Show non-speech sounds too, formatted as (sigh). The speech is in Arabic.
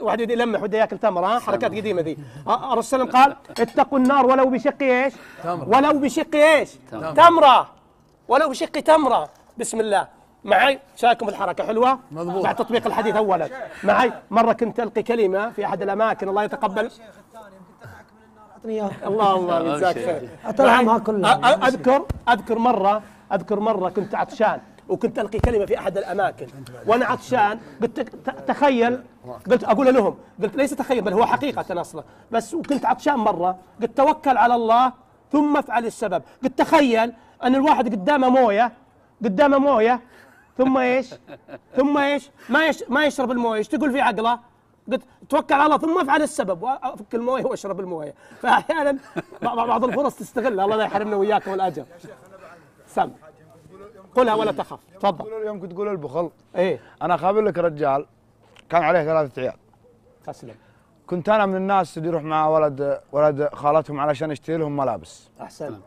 واحد يدي يلمح وده ياكل تمر ها حركات قديمه ذي الرسول صلى قال اتقوا النار ولو بشق ايش؟ تمرة ولو بشق ايش؟ تمرة, تمرة ولو بشق تمره بسم الله معي شايكم الحركه حلوه مضبوط بعد تطبيق الحديث اولا معي مره كنت القي كلمه في احد الاماكن الله يتقبل الله الله (laughs) آه، يجزاك خير اطعمها كلها اذكر اذكر مره اذكر مره كنت عطشان وكنت القي كلمه في احد الاماكن وانا عطشان قلت تخيل قلت اقول لهم قلت ليس تخيل بل هو حقيقه اصلا بس وكنت عطشان مره قلت توكل على الله ثم افعل السبب قلت تخيل ان الواحد قدامه مويه قدامه مويه ثم ايش ثم ايش ما يش ما يشرب المويه ايش تقول في عقله قلت توكل على الله ثم افعل السبب وافك المويه واشرب المويه فاحيانا بعض الفرص تستغلها الله لا يحرمنا واياكم الاجر سم قلها ولا تخف تفضل اليوم كنت تقول البخل ايه انا خابر لك رجال كان عليه ثلاثة عيال تسلم كنت انا من الناس اللي يروح مع ولد ولد خالتهم علشان يشتري لهم ملابس احسن